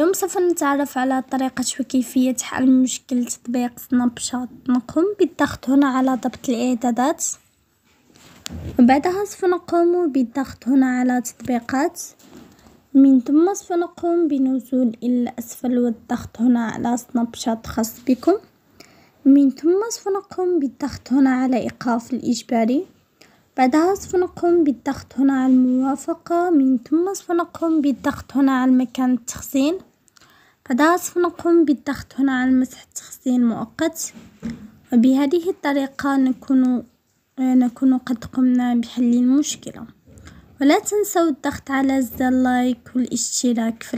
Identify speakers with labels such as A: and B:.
A: اليوم سوف نتعرف على طريقة وكيفية حل مشكل تطبيق سناب شات نقوم بالضغط هنا على ضبط الاعدادات وبعدها سوف نقوم بالضغط هنا على تطبيقات من ثم سوف نقوم بنزول الى الاسفل والضغط هنا على سناب شات خاص بكم من ثم سوف نقوم بالضغط هنا على ايقاف الاجباري بعدها سنقوم بالضغط هنا على الموافقة من ثم سنقوم بالضغط هنا على مكان التخزين بعدها سنقوم بالضغط هنا على مسح التخزين مؤقت وبهذه الطريقة نكون نكون قد قمنا بحل المشكلة ولا تنسوا الضغط على زر اللايك والاشتراك في